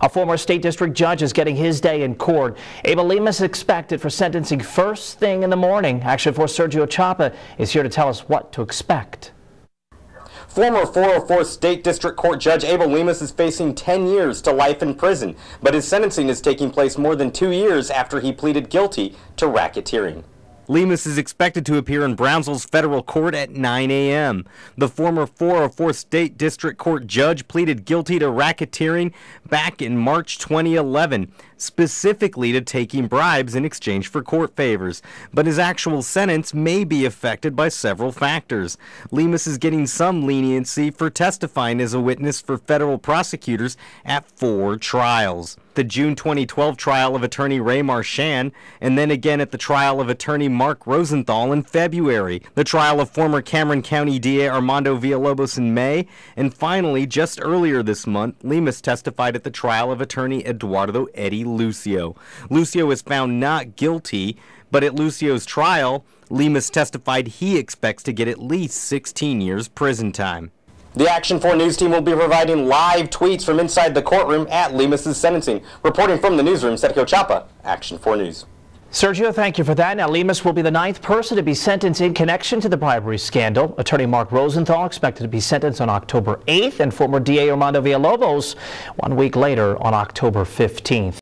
A former state district judge is getting his day in court. Abel Lima is expected for sentencing first thing in the morning. Action 4 Sergio Chapa is here to tell us what to expect. Former 404 State District Court Judge Abel Lemus is facing 10 years to life in prison, but his sentencing is taking place more than two years after he pleaded guilty to racketeering. Lemus is expected to appear in Brownsville's federal court at 9 a.m. The former 404 State District Court judge pleaded guilty to racketeering back in March 2011, specifically to taking bribes in exchange for court favors. But his actual sentence may be affected by several factors. Lemus is getting some leniency for testifying as a witness for federal prosecutors at four trials the June 2012 trial of attorney Ray Marchand, and then again at the trial of attorney Mark Rosenthal in February, the trial of former Cameron County DA Armando Villalobos in May, and finally, just earlier this month, Lemus testified at the trial of attorney Eduardo Eddie Lucio. Lucio was found not guilty, but at Lucio's trial, Lemus testified he expects to get at least 16 years prison time. The Action 4 News team will be providing live tweets from inside the courtroom at Lemus' sentencing. Reporting from the newsroom, Sergio Chapa, Action 4 News. Sergio, thank you for that. Now, Lemus will be the ninth person to be sentenced in connection to the bribery scandal. Attorney Mark Rosenthal expected to be sentenced on October 8th, and former DA Armando Villalobos one week later on October 15th.